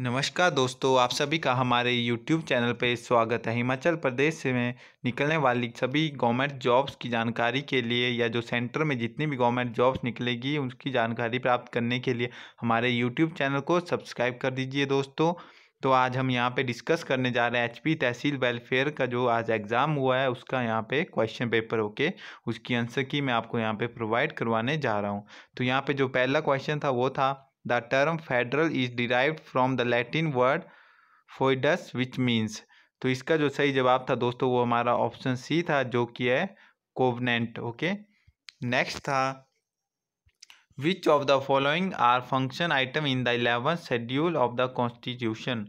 नमस्कार दोस्तों आप सभी का हमारे YouTube चैनल पर स्वागत है हिमाचल प्रदेश में निकलने वाली सभी गवर्नमेंट जॉब्स की जानकारी के लिए या जो सेंटर में जितनी भी गवर्नमेंट जॉब्स निकलेगी उसकी जानकारी प्राप्त करने के लिए हमारे YouTube चैनल को सब्सक्राइब कर दीजिए दोस्तों तो आज हम यहाँ पे डिस्कस करने जा रहे हैं एचपी तहसील वेलफेयर का जो आज एग्ज़ाम हुआ है उसका यहाँ पे क्वेश्चन पेपर होके उसकी आंसर की मैं आपको यहाँ पे प्रोवाइड करवाने जा रहा हूँ तो यहाँ पे जो पहला क्वेश्चन था वो था The term federal is derived from the Latin word foidus which means तो इसका जो सही जवाब था दोस्तों वो हमारा ऑप्शन सी था जो कि है कोवनेंट ओके नेक्स्ट था which of the following are function item in the eleven schedule of the constitution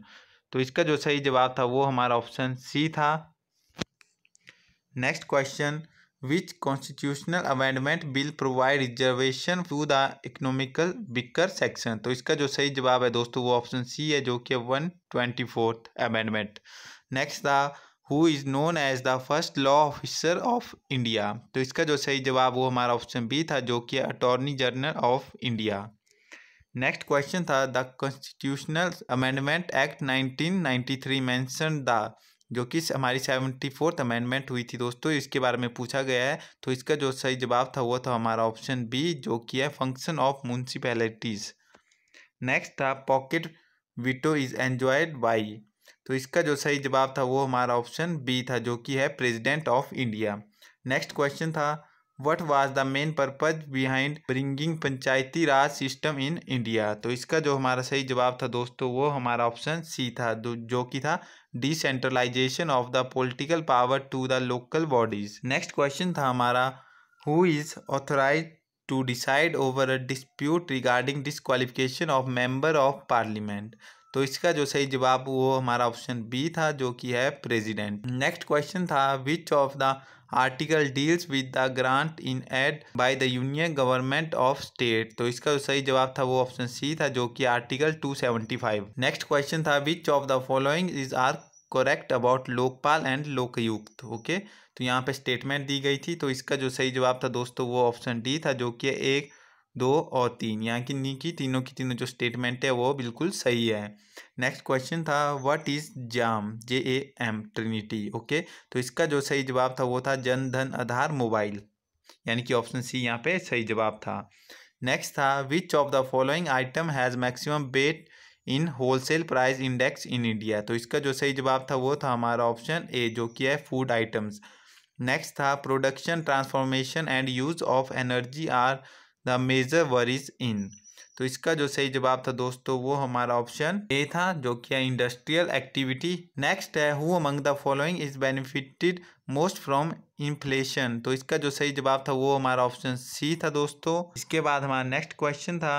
तो इसका जो सही जवाब था वो हमारा ऑप्शन सी था next question which constitutional amendment bill provide reservation to the economical weaker section तो इसका जो सही जवाब है दोस्तों वो ऑप्शन सी है जो कि one twenty fourth amendment next था who is known as the first law officer of India तो इसका जो सही जवाब वो हमारा ऑप्शन बी था जो कि attorney general of India next question था the constitutional amendment act nineteen three mention the जो कि हमारी सेवेंटी फोर्थ अमेंडमेंट हुई थी दोस्तों इसके बारे में पूछा गया है तो इसका जो सही जवाब था वो था हमारा ऑप्शन बी जो कि है फंक्शन ऑफ म्यूनसिपैलिटीज़ नेक्स्ट था pocket veto is enjoyed by तो इसका जो सही जवाब था वो हमारा ऑप्शन बी था जो कि है president of India next question था what was the main purpose behind bringing Panchayati Raj system in India तो इसका जो हमारा सही जवाब था दोस्तों वो हमारा ऑप्शन सी था जो कि था decentralisation of the political power to the local bodies next question था हमारा who is authorise to decide over a dispute regarding disqualification of member of parliament तो इसका जो सही जवाब वो हमारा ऑप्शन बी था जो कि है प्रेजिडेंट नेक्स्ट क्वेश्चन था which of the article deals with the grant in aid by the union government of state तो इसका सही जवाब था वो ऑप्शन सी था जो कि आर्टिकल 275 नेक्स्ट क्वेश्चन था which of the following is are correct about Lokpal and Lokayukta okay तो यहाँ पे स्टेटमेंट दी गई थी तो इसका जो सही जवाब था दोस्तों वो ऑप्शन डी था जो कि एक दो और तीन यहाँ की नी की तीनों की तीनों जो स्टेटमेंट है वो बिल्कुल सही है नेक्स्ट क्वेश्चन था what is JAM J A M trinity okay तो इसका जो सही जवाब था वो था जन धन आधार मोबाइल यानी कि ऑप्शन सी यहाँ पे सही जवाब था नेक्स्ट था which of the following item has maximum weight in wholesale price index in India तो इसका जो सही जवाब था वो था हमारा ऑप्शन ए जो कि है फूड आइटम्स नेक्स्ट था production transformation and use of energy are major worries in तो इसका जो सही जवाब था दोस्तों वो हमारा ऑप्शन ए था जो कि है इंडस्ट्रियल एक्टिविटी नेक्स्ट है who among the following is benefited most from inflation तो इसका जो सही जवाब था वो हमारा ऑप्शन सी था दोस्तों इसके बाद हमारा नेक्स्ट क्वेश्चन था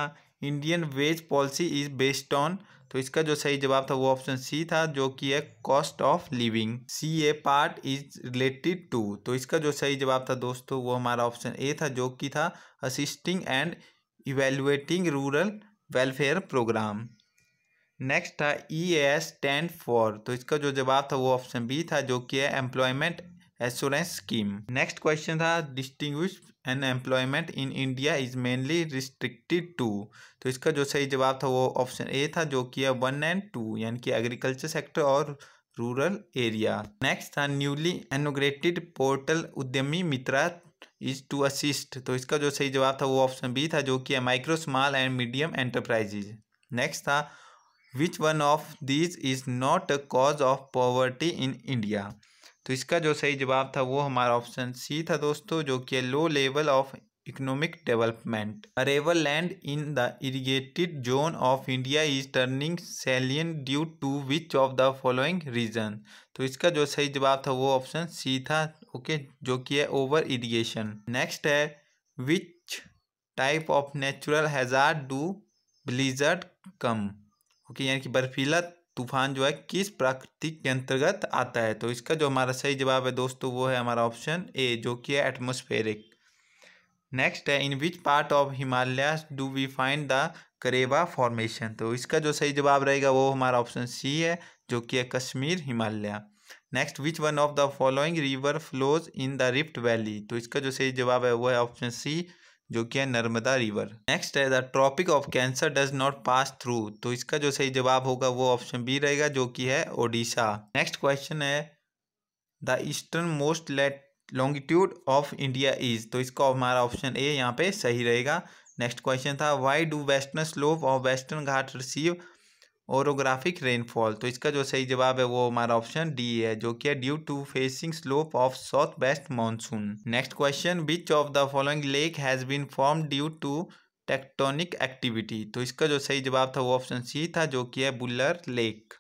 Indian wage policy is based on तो इसका जो सही जवाब था वो ऑप्शन सी था जो कि है cost of living C A part is related to तो इसका जो सही जवाब था दोस्तों वो हमारा ऑप्शन ए था जो कि था assisting and evaluating rural welfare programme next था ई एस टेंट फॉर तो इसका जो जवाब था वो ऑप्शन बी था जो कि है employment assurance scheme next question था डिस्टिंग unemployment in India is mainly restricted to तो इसका जो सही जवाब था वो ऑप्शन ए था जो कि है वन एंड टू यानी कि एग्रीकल्चर सेक्टर और रूरल एरिया नेक्स्ट था newly inaugurated portal Udyami Mitra is to assist तो इसका जो सही जवाब था वो ऑप्शन बी था जो कि है micro small and medium enterprises next था which one of this is not a cause of poverty in India तो इसका जो सही जवाब था वो हमारा ऑप्शन सी था दोस्तों जो कि low level of economic development अरेवल land in the irrigated zone of India is turning saline due to which of the following reason तो इसका जो सही जवाब था वो ऑप्शन सी था ओके okay, जो कि है ओवर इरीगेशन नेक्स्ट है which type of natural hazard do blizzard come okay यानी कि बर्फीला तूफान जो है किस प्राकृतिक के अंतर्गत आता है तो इसका जो हमारा सही जवाब है दोस्तों वो है हमारा ऑप्शन ए जो कि है एटमोस्फेरिक नेक्स्ट है in which part of Himalaya do we find the karewa formation तो इसका जो सही जवाब रहेगा वो हमारा ऑप्शन सी है जो कि है Kashmir Himalaya next which one of the following river flows in the rift valley तो इसका जो सही जवाब है वो है ऑप्शन सी जो कि है नर्मदा रिवर नेक्स्ट है the tropic of cancer does not pass through तो इसका जो सही जवाब होगा वो ऑप्शन बी रहेगा जो कि है ओडिशा नेक्स्ट क्वेश्चन है the eastern most late longitude of India is तो इसका हमारा ऑप्शन ए यहाँ पे सही रहेगा नेक्स्ट क्वेश्चन था why do western slope of western Ghat receive orographic rainfall तो इसका जो सही जवाब है वो हमारा ऑप्शन डी है जो कि है due to facing slope of south west monsoon next question which of the following lake has been form due to tectonic activity तो इसका जो सही जवाब था वो ऑप्शन सी था जो कि है Wular lake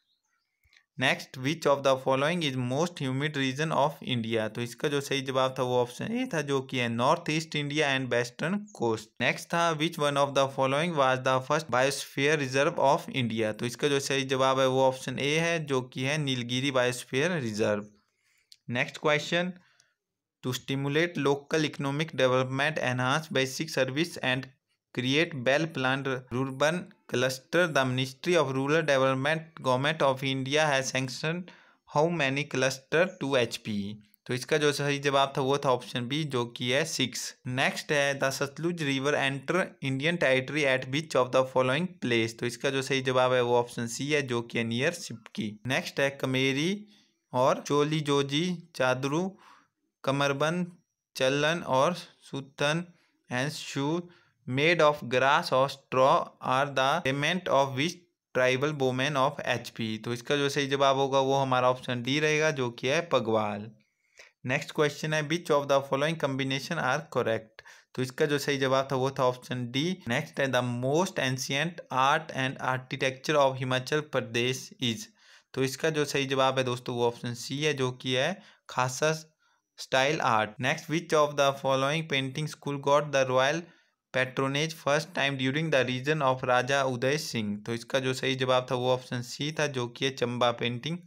next which of the following is most humid region of India तो इसका जो सही जवाब था वो ऑप्शन ए था जो कि है north east India and western coast next था which one of the following was the first biosphere reserve of India तो इसका जो सही जवाब है वो ऑप्शन ए है जो कि है Nilgiri biosphere reserve next question to stimulate local economic development enhance basic service and create well plan rurban cluster the ministry of rural development government of India has sanction how many cluster to H तो इसका जो सही जवाब था वो था option B जो कि है सिक्स नेक्स्ट है the Sutlej river enter Indian territory at which of the following place तो इसका जो सही जवाब है वो ऑप्शन सी है जो कि है नियर सिपकी नेक्स्ट है कमेरी और चोली जोजी चादरू कमरबंद चलन और सुतन and shoe made of grass or straw are the element of which tribal women of H P तो इसका जो सही जवाब होगा वो हमारा ऑप्शन डी रहेगा जो कि है पगवाल नेक्स्ट क्वेश्चन है which of the following combination are correct तो इसका जो सही जवाब था वो था ऑप्शन डी नेक्स्ट है the most ancient art and architecture of Himachal Pradesh is तो इसका जो सही जवाब है दोस्तों वो ऑप्शन सी है जो कि है Khasa style art next which of the following painting school got the royal patronage first time during the region of Raja Uday Singh तो इसका जो सही जवाब था वो ऑप्शन सी था जो कि है Chamba painting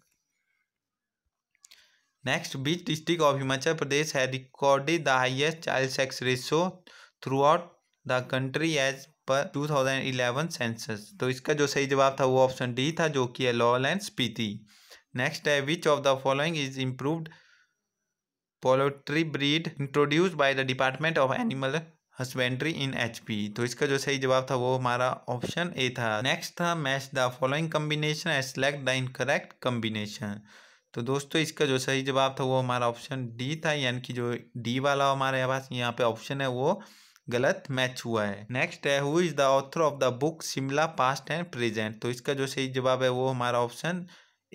next which district of Himachal Pradesh has recorded the highest child sex ratio throughout the country as per 2011 census तो इसका जो सही जवाब था वो ऑप्शन डी था जो कि है लॉल एंड स्पीति नेक्स्ट है which of the following is improved poultry breed introduce by the department of animal husbandry in P तो इसका जो सही जवाब था वो हमारा ऑप्शन ए था नेक्स्ट था match the following combination and select the correct combination तो दोस्तों इसका जो सही जवाब था वो हमारा ऑप्शन डी था यानी कि जो डी वाला हमारे पास यहाँ पे ऑप्शन है वो गलत मैच हुआ है नेक्स्ट है who is the author of the book Shimla past and present तो इसका जो सही जवाब है वो हमारा ऑप्शन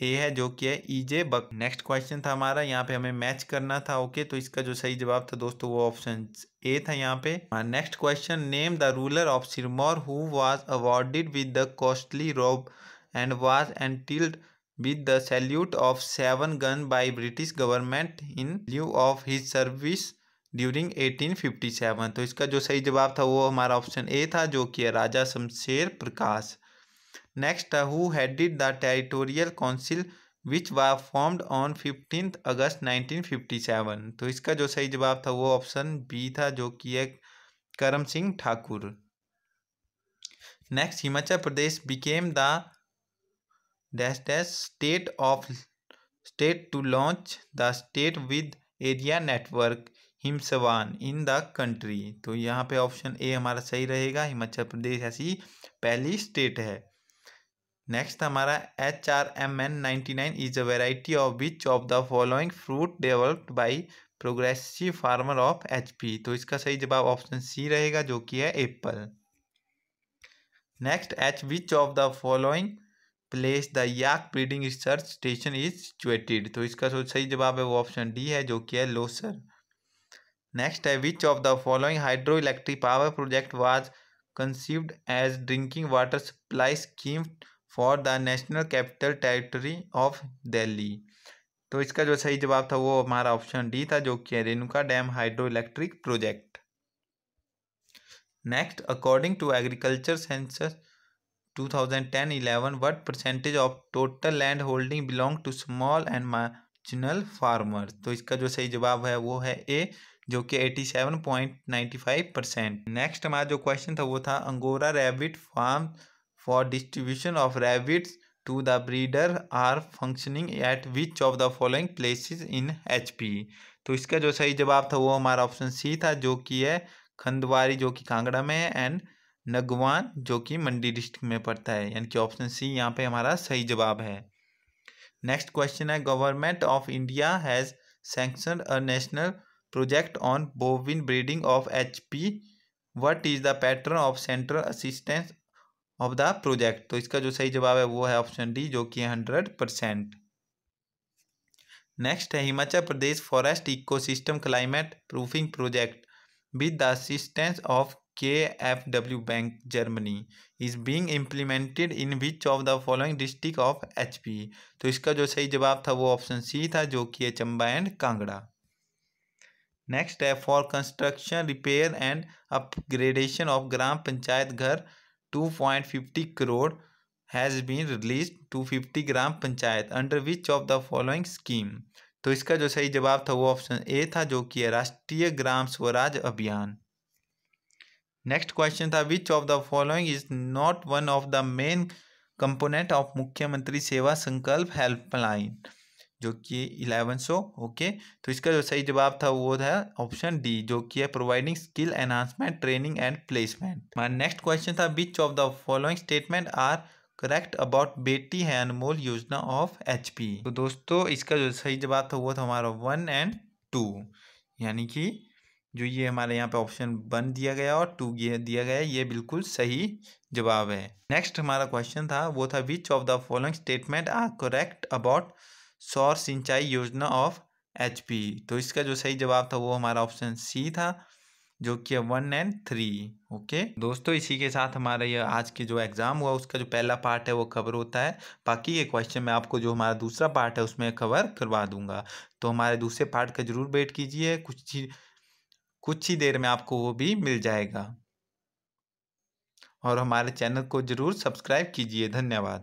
ए है जो कि है ई जे बक नेक्स्ट क्वेश्चन था हमारा यहाँ पे हमें मैच करना था ओके तो इसका जो सही जवाब था दोस्तों वो ऑप्शन ए था यहाँ पे next question name the ruler of Sirmaur who was awarded with the costly robe and was entitled with the salute of seven gun by British government in lieu of his service during 1857 तो इसका जो सही जवाब था वो हमारा option ए था जो कि Raja Shamsher Prakash next who headed the territorial council which was formed on fifteen अगस्त 1957 तो इसका जो सही जवाब था वो ऑप्शन बी था जो कि है Karam Singh Thakur next Himachal Pradesh became the dash dash state of state to launch the state wide area network हिमसवान इन द कंट्री तो यहाँ पे ऑप्शन ए हमारा सही रहेगा हिमाचल प्रदेश ऐसी पहली स्टेट है नेक्स्ट हमारा H R M N ninety nine is a variety of which of the following fruit developed by progressive farmer of H P तो इसका सही जवाब ऑप्शन सी रहेगा जो कि है apple next H which of the following place the yak breeding research station is situated तो इसका सही जवाब है वो ऑप्शन डी है जो कि है लोसर नेक्स्ट है which of the following hydro electric power project was conceived as drinking water supply scheme for the national capital territory of Delhi तो इसका जो सही जवाब था वो हमारा ऑप्शन डी था जो कि Renuka dam hydro electric project next according to agriculture census 2010-11 what percentage of total land holding belong to small and marginal farmer तो इसका जो सही जवाब है वो है ए जो कि 87.95 परसेंट नेक्स्ट हमारा जो क्वेश्चन था वो था angora rabbit farm for distribution of rabbits to the breeder are functioning at which of the following places in HP तो इसका जो सही जवाब था वो हमारा ऑप्शन सी था जो कि है खंदवारी जो कि कांगड़ा में है एंड नगवान जो कि मंडी डिस्ट्रिक्ट में पड़ता है यानी कि ऑप्शन सी यहाँ पे हमारा सही जवाब है नेक्स्ट क्वेश्चन है government of India has sanction a national project on bovine breeding of H P what is the pattern of central assistance of the project तो इसका जो सही जवाब है वो है ऑप्शन डी जो कि हंड्रेड परसेंट नेक्स्ट है Himachal Pradesh forest ecosystem climate proofing project with the assistance of K F W bank Germany is being implemented in which of the following district of H P तो इसका जो सही जवाब था वो ऑप्शन सी था जो कि है चंबा एंड कांगड़ा नेक्स्ट है for construction repair and upgradation of gram panchayat घर 2.50 crore has been release fifty gram panchayat under which of the following scheme तो इसका जो सही जवाब था वो ऑप्शन ए था जो कि है राष्ट्रीय ग्राम स्वराज अभियान नेक्स्ट क्वेश्चन था which of the following is not one of the main component of Mukhyamantri Seva संकल्प हेल्पलाइन जो कि इलेवन सौ ओके तो इसका जो सही जवाब था वो था ऑप्शन डी जो कि है providing skill enhancement training and placement हमारा नेक्स्ट क्वेश्चन था which of the following statement are correct about Beti Hai अनमोल योजना ऑफ एच पी तो दोस्तों इसका जो सही जवाब था वो था हमारा वन एंड टू यानी कि जो ये हमारे यहाँ पे ऑप्शन वन दिया गया और टू दिया गया ये बिल्कुल सही जवाब है नेक्स्ट हमारा क्वेश्चन था वो था which of the following statement are correct about Saur Sinchai योजना ऑफ एच तो इसका जो सही जवाब था वो हमारा ऑप्शन सी था जो कि वन एंड थ्री ओके दोस्तों इसी के साथ हमारा ये आज के जो एग्ज़ाम हुआ उसका जो पहला पार्ट है वो कवर होता है बाकी ये क्वेश्चन मैं आपको जो हमारा दूसरा पार्ट है उसमें कवर करवा दूंगा तो हमारे दूसरे पार्ट का जरूर वेट कीजिए कुछ ही कुछ ही देर में आपको वो भी मिल जाएगा और हमारे चैनल को ज़रूर सब्सक्राइब कीजिए धन्यवाद